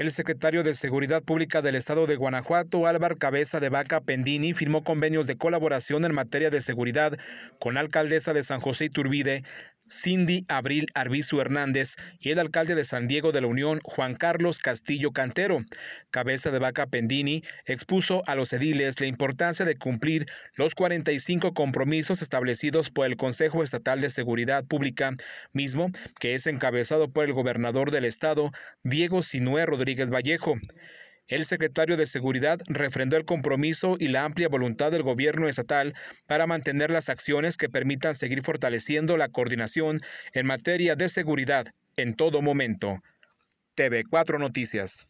El secretario de Seguridad Pública del Estado de Guanajuato, Álvaro Cabeza de Vaca Pendini, firmó convenios de colaboración en materia de seguridad con la alcaldesa de San José Iturbide, Cindy Abril Arbizu Hernández y el alcalde de San Diego de la Unión, Juan Carlos Castillo Cantero. Cabeza de Vaca Pendini expuso a los ediles la importancia de cumplir los 45 compromisos establecidos por el Consejo Estatal de Seguridad Pública, mismo que es encabezado por el gobernador del estado, Diego Sinué Rodríguez Vallejo. El secretario de Seguridad refrendó el compromiso y la amplia voluntad del gobierno estatal para mantener las acciones que permitan seguir fortaleciendo la coordinación en materia de seguridad en todo momento. TV4 Noticias.